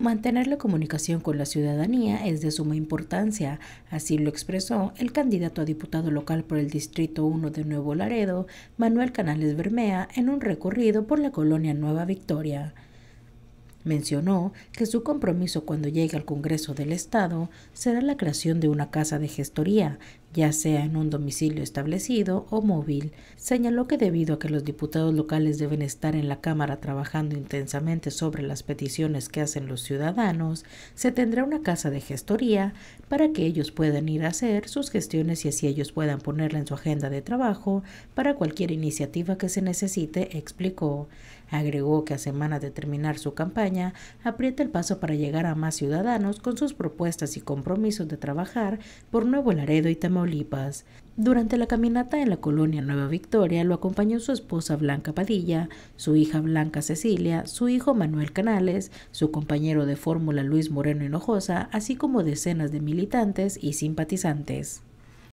Mantener la comunicación con la ciudadanía es de suma importancia, así lo expresó el candidato a diputado local por el Distrito 1 de Nuevo Laredo, Manuel Canales Bermea, en un recorrido por la colonia Nueva Victoria. Mencionó que su compromiso cuando llegue al Congreso del Estado será la creación de una casa de gestoría ya sea en un domicilio establecido o móvil, señaló que debido a que los diputados locales deben estar en la Cámara trabajando intensamente sobre las peticiones que hacen los ciudadanos, se tendrá una casa de gestoría para que ellos puedan ir a hacer sus gestiones y así ellos puedan ponerla en su agenda de trabajo para cualquier iniciativa que se necesite, explicó. Agregó que a semanas de terminar su campaña, aprieta el paso para llegar a más ciudadanos con sus propuestas y compromisos de trabajar por Nuevo Laredo y Tamaulipas Olipas. Durante la caminata en la colonia Nueva Victoria lo acompañó su esposa Blanca Padilla, su hija Blanca Cecilia, su hijo Manuel Canales, su compañero de fórmula Luis Moreno Hinojosa, así como decenas de militantes y simpatizantes.